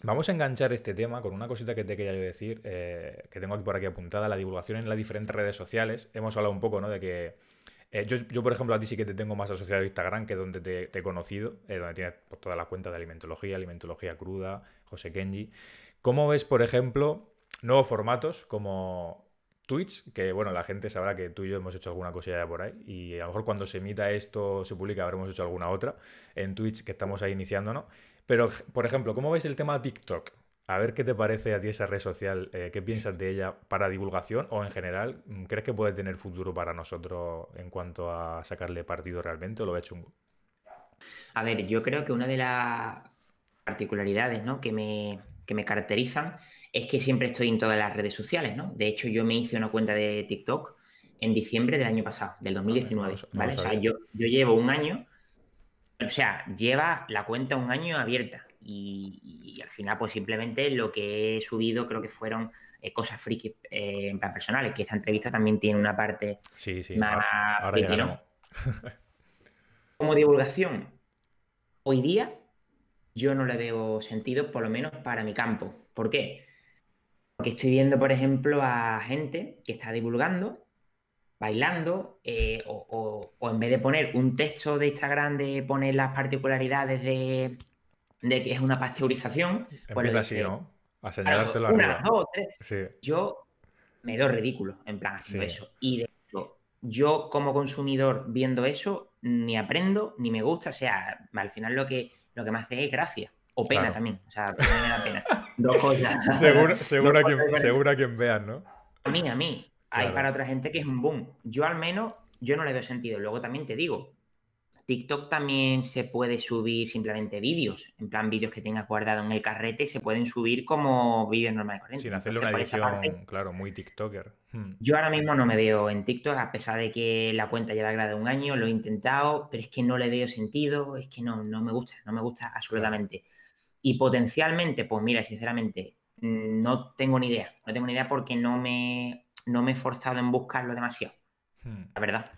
Vamos a enganchar este tema con una cosita que te quería yo decir, eh, que tengo aquí por aquí apuntada, la divulgación en las diferentes redes sociales. Hemos hablado un poco, ¿no? De que eh, yo, por ejemplo, a ti sí que te tengo más asociado a Instagram, que es donde te, he conocido, eh, donde tienes por pues, todas las cuentas de alimentología, alimentología cruda, José Kenji. ¿Cómo ves, por ejemplo, nuevos formatos como Twitch? Que bueno, la gente sabrá que tú y yo hemos hecho alguna cosilla por ahí, y a lo mejor cuando se emita esto, se publica, habremos hecho alguna otra en Twitch que estamos ahí iniciando, ¿no? Pero, por ejemplo, ¿cómo ves el tema TikTok? A ver qué te parece a ti esa red social, eh, qué piensas de ella para divulgación o en general, mm, ¿crees que puede tener futuro para nosotros en cuanto a sacarle partido realmente o lo ve chungo? A ver, yo creo que una de las particularidades ¿no? que, me, que me caracterizan es que siempre estoy en todas las redes sociales, ¿no? De hecho, yo me hice una cuenta de TikTok en diciembre del año pasado, del 2019, yo, yo llevo un año o sea, lleva la cuenta un año abierta. Y, al final, pues simplemente lo que he subido creo que fueron eh, cosas friki eh, en plan personales, que esta entrevista también tiene una parte sí, sí, más ¿no? Como divulgación, hoy día yo no le veo sentido, por lo menos para mi campo. ¿Por qué? Porque estoy viendo, por ejemplo, a gente que está divulgando bailando eh, o, en vez de poner un texto de Instagram de poner las particularidades de, que es una pasteurización. Pues así, ¿no? A señalártelo una, dos, tres. Yo me veo ridículo en plan haciendo eso. Y de hecho, yo como consumidor viendo eso, ni aprendo, ni me gusta. O sea, al final lo que, lo que me hace es gracia. O pena también. O sea, pena. Dos cosas. Seguro, seguro, a quien vean, ¿no? A mí, a mí. Hay para otra gente que es un boom. Yo al menos, yo no le veo sentido. Luego también te digo, TikTok también se puede subir simplemente vídeos, en plan vídeos que tengas guardado en el carrete, se pueden subir como vídeos normales. Sin hacerle una edición, claro, muy TikToker. Hmm. Yo ahora mismo no me veo en TikTok, a pesar de que la cuenta lleva grado un año, lo he intentado, pero es que no le veo sentido, es que no, no me gusta, no me gusta absolutamente. Y potencialmente, pues mira, sinceramente, mm, no tengo ni idea, no tengo ni idea porque no me no me he forzado en buscarlo demasiado. Hmm. La verdad.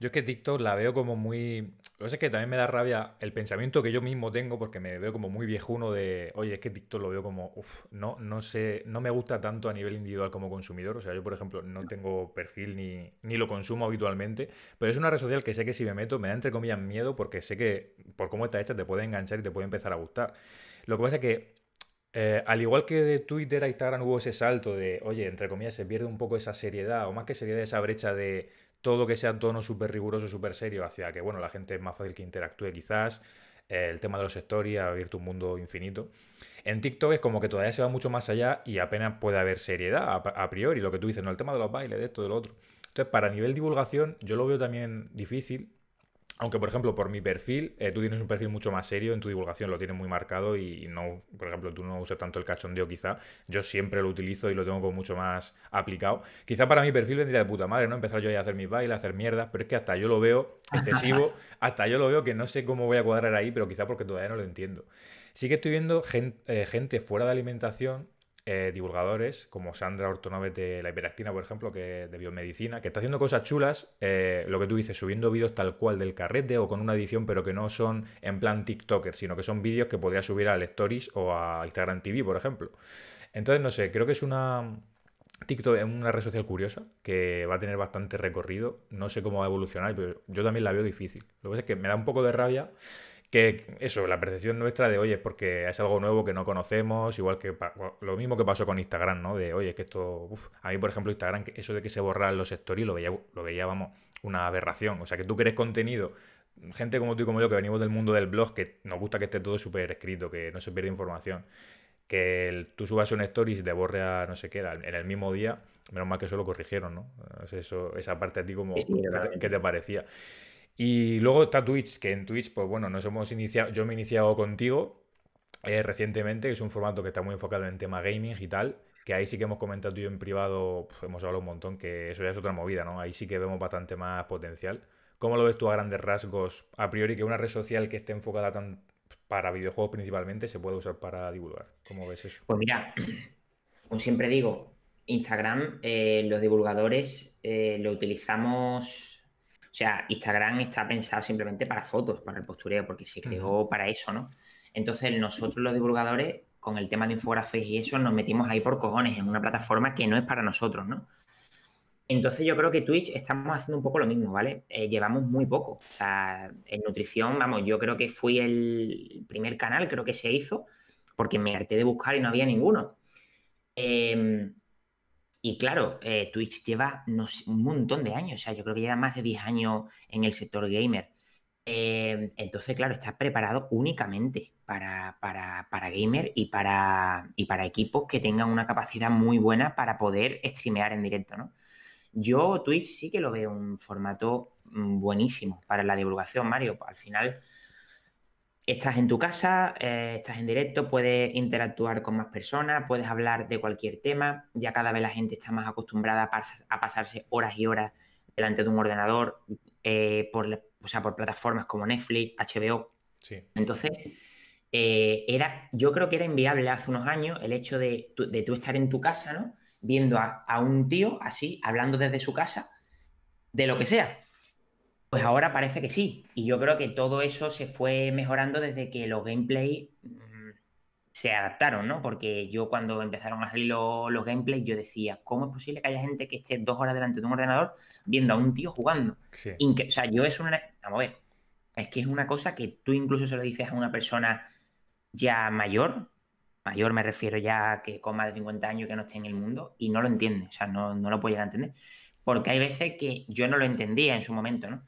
Yo es que TikTok la veo como muy. Lo que es que también me da rabia el pensamiento que yo mismo tengo, porque me veo como muy viejuno de. Oye, es que TikTok lo veo como. Uf, no, no sé. No me gusta tanto a nivel individual como consumidor. O sea, yo, por ejemplo, no tengo perfil ni, ni lo consumo habitualmente. Pero es una red social que sé que si me meto me da entre comillas miedo, porque sé que por cómo está hecha te puede enganchar y te puede empezar a gustar. Lo que pasa es que eh, al igual que de Twitter a Instagram hubo ese salto de, oye, entre comillas, se pierde un poco esa seriedad, o más que seriedad, esa brecha de todo que sea tono súper riguroso, súper serio, hacia que, bueno, la gente es más fácil que interactúe quizás, eh, el tema de los stories ha abierto un mundo infinito. En TikTok es como que todavía se va mucho más allá y apenas puede haber seriedad a, priori, lo que tú dices, no, el tema de los bailes, de esto, de lo otro. Entonces, para nivel divulgación, yo lo veo también difícil, aunque, por ejemplo, por mi perfil, eh, tú tienes un perfil mucho más serio en tu divulgación, lo tienes muy marcado y no, por ejemplo, tú no usas tanto el cachondeo quizá. Yo siempre lo utilizo y lo tengo como mucho más aplicado. Quizá para mi perfil vendría de puta madre, ¿no? Empezar yo a hacer mis bailes, a hacer mierdas, pero es que hasta yo lo veo excesivo, hasta yo lo veo que no sé cómo voy a cuadrar ahí, pero quizá porque todavía no lo entiendo. Sí que estoy viendo eh, gente fuera de alimentación eh, divulgadores como Sandra Ortonovet de la hiperactina, por ejemplo, que de biomedicina, que está haciendo cosas chulas, eh, lo que tú dices, subiendo vídeos tal cual del carrete o con una edición, pero que no son en plan TikToker, sino que son vídeos que podría subir al Stories o a Instagram TV, por ejemplo. Entonces, no sé, creo que es una... TikTok es una red social curiosa que va a tener bastante recorrido. No sé cómo va a evolucionar, pero yo también la veo difícil. Lo que pasa es que me da un poco de rabia que eso, la percepción nuestra de, oye, es porque es algo nuevo que no conocemos, igual que lo mismo que pasó con Instagram, ¿no? De, oye, es que esto, uff, a mí, por ejemplo, Instagram, eso de que se borraran los stories, lo, veía, lo veíamos una aberración. O sea, que tú crees contenido, gente como tú y como yo, que venimos del mundo del blog, que nos gusta que esté todo súper escrito, que no se pierda información, que tú subas un story y se te borre no sé qué, en el mismo día, menos mal que eso lo corrigieron, ¿no? Eso, esa parte a ti como, que ¿qué te parecía? Y luego está Twitch, que en Twitch, pues bueno, nos hemos iniciado, yo me he iniciado contigo eh, recientemente, que es un formato que está muy enfocado en tema gaming y tal, que ahí sí que hemos comentado y yo en privado, hemos hablado un montón, que eso ya es otra movida, ¿no? Ahí sí que vemos bastante más potencial. ¿Cómo lo ves tú a grandes rasgos? A priori, que una red social que esté enfocada tan para videojuegos principalmente se puede usar para divulgar. ¿Cómo ves eso? Pues mira, como siempre digo, Instagram, eh, los divulgadores eh, lo utilizamos o sea, Instagram está pensado simplemente para fotos, para el postureo, porque se creó para eso, ¿no? Entonces, nosotros los divulgadores, con el tema de infografías y eso, nos metimos ahí por cojones en una plataforma que no es para nosotros, ¿no? Entonces yo creo que Twitch estamos haciendo un poco lo mismo, ¿vale? Eh, llevamos muy poco. O sea, en nutrición, vamos, yo creo que fui el primer canal, creo que se hizo, porque me harté de buscar y no había ninguno. Eh, y claro, eh, Twitch lleva un montón de años, o sea, yo creo que lleva más de 10 años en el sector gamer. Eh, entonces, claro, está preparado únicamente para, para, para, gamer y para, y para equipos que tengan una capacidad muy buena para poder streamear en directo, ¿no? Yo Twitch sí que lo veo un formato mm, buenísimo para la divulgación, Mario. Al final, Estás en tu casa, eh, estás en directo, puedes interactuar con más personas, puedes hablar de cualquier tema. Ya cada vez la gente está más acostumbrada a, pasarse horas y horas delante de un ordenador, eh, por, o sea, por plataformas como Netflix, HBO. Sí. Entonces, eh, era, yo creo que era inviable hace unos años el hecho de, tú estar en tu casa, ¿no? Viendo a, un tío así, hablando desde su casa, de lo que sea. Pues ahora parece que sí. Y yo creo que todo eso se fue mejorando desde que los gameplay mm, se adaptaron, ¿no? Porque yo cuando empezaron a salir los, gameplays, yo decía, ¿cómo es posible que haya gente que esté dos horas delante de un ordenador viendo a un tío jugando? o sea, yo es una... Vamos a ver, es que es una cosa que tú incluso se lo dices a una persona ya mayor, mayor me refiero ya que con más de 50 años que no esté en el mundo, y no lo entiende, o sea, no, no lo puede llegar a entender porque hay veces que yo no lo entendía en su momento, ¿no?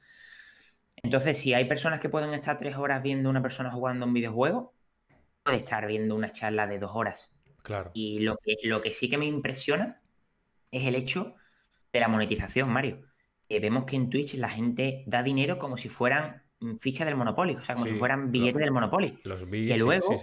Entonces, si hay personas que pueden estar tres horas viendo a una persona jugando un videojuego, puede estar viendo una charla de dos horas. Claro. Y lo que, sí que me impresiona es el hecho de la monetización, Mario. vemos que en Twitch la gente da dinero como si fueran mm, fichas del Monopoly, o sea, como si fueran billetes del Monopoly. Los billetes, que luego,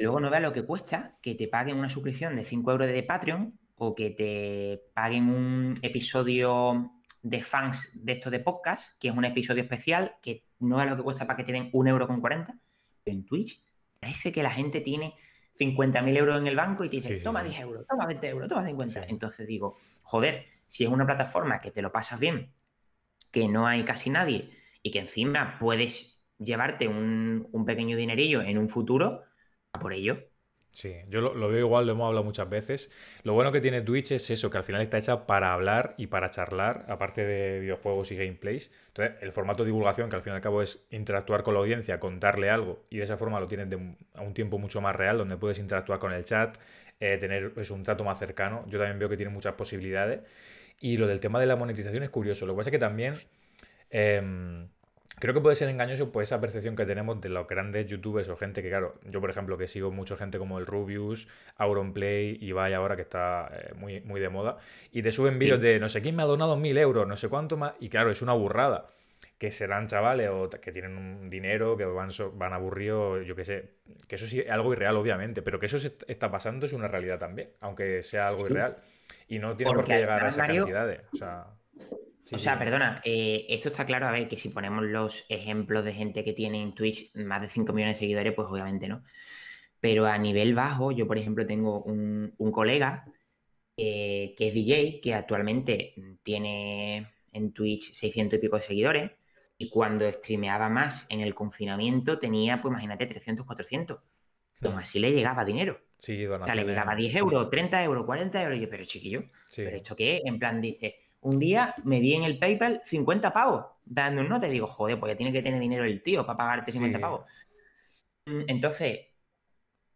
luego no vea lo que cuesta que te paguen una suscripción de 5 euros de Patreon que te paguen un episodio de fans de esto de podcast, que es un episodio especial, que no es lo que cuesta para que te den un euro con 40, en Twitch parece que la gente tiene 50.000 euros en el banco y te dice, toma 10 euros, toma 20 euros, toma 50. Entonces digo, joder, si es una plataforma que te lo pasas bien, que no hay casi nadie y que encima puedes llevarte un pequeño dinerillo en un futuro, por ello, Sí, yo lo, veo igual, lo hemos hablado muchas veces. Lo bueno que tiene Twitch es eso, que al final está hecha para hablar y para charlar, aparte de videojuegos y gameplays. Entonces, el formato de divulgación, que al fin y al cabo es interactuar con la audiencia, contarle algo, y de esa forma lo tienes a un tiempo mucho más real, donde puedes interactuar con el chat, eh, tener es un trato más cercano. Yo también veo que tiene muchas posibilidades. Y lo del tema de la monetización es curioso. Lo que pasa es que también... Em, Creo que puede ser engañoso pues esa percepción que tenemos de los grandes youtubers o gente que, claro, yo por ejemplo que sigo mucho gente como el Rubius, Auronplay, Ibai ahora que está eh, muy, muy de moda, y te suben vídeos de no sé quién me ha donado mil euros, no sé cuánto más, y claro, es una burrada que serán chavales o que tienen un dinero, que van, van aburridos, yo qué sé, que eso sí es algo irreal, obviamente, pero que eso está pasando es una realidad también, aunque sea algo irreal. Y no tiene por qué llegar a esas cantidades. O sea o sea, perdona, eh, esto está claro, a ver, que si ponemos los ejemplos de gente que tiene en Twitch más de 5 millones de seguidores, pues obviamente no. Pero a nivel bajo, yo por ejemplo tengo un, colega eh, que es DJ, que actualmente tiene en Twitch 600 y pico de seguidores, y cuando streameaba más en el confinamiento tenía, pues imagínate, 300, 400. Entonces así le llegaba dinero. Sí, O sea, le llegaba 10 euros, 30 euros, 40 euros. Y yo, pero chiquillo, ¿pero esto qué? En plan dice, un día me di en el PayPal 50 pavos, dando un y Digo, joder, pues ya tiene que tener dinero el tío para pagarte 50 pagos pavos. Mm, entonces,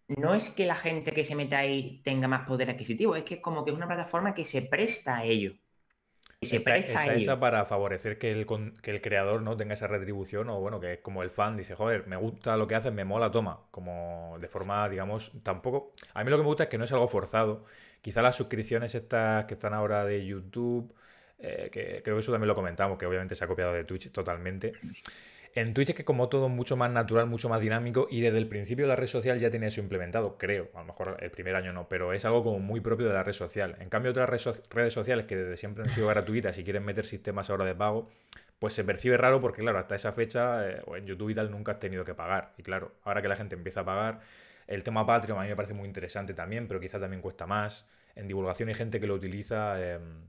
no es que la gente que se meta ahí tenga más poder adquisitivo, es que es como que es una plataforma que se presta a ello. y se a presta está hecha para favorecer que el, que el creador no tenga esa retribución o bueno, que es como el fan dice, joder, me gusta lo que haces, me mola, toma. Como de forma, digamos, tampoco... A mí lo que me gusta es que no es algo forzado. Quizá las suscripciones estas que están ahora de YouTube, eh, que creo que eso también lo comentamos, que obviamente se ha copiado de Twitch totalmente. En Twitch es que como todo mucho más natural, mucho más dinámico y desde el principio la red social ya tiene eso implementado, creo, a lo mejor el primer año no, pero es algo como muy propio de la red social. En cambio otras redes sociales que desde siempre han sido gratuitas y quieren meter sistemas ahora de pago, pues se percibe raro porque claro, hasta esa fecha eh, en YouTube y tal nunca has tenido que pagar. Y claro, ahora que la gente empieza a pagar, el tema Patreon a mí me parece muy interesante también, pero quizá también cuesta más. En divulgación hay gente que lo utiliza... Em,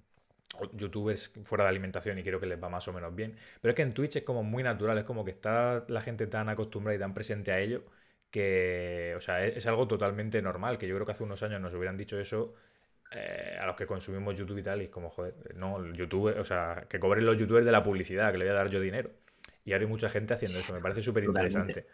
youtubers fuera de alimentación y creo que les va más o menos bien. Pero es que en Twitch es como muy natural, es como que está la gente tan acostumbrada y tan presente a ello que, o sea, es, algo totalmente normal, que yo creo que hace unos años nos hubieran dicho eso eh, a los que consumimos YouTube y tal, y es como, joder, no, YouTube, o sea, que cobren los youtubers de la publicidad, que le voy a dar yo dinero. Y ahora hay mucha gente haciendo eso, me parece súper interesante.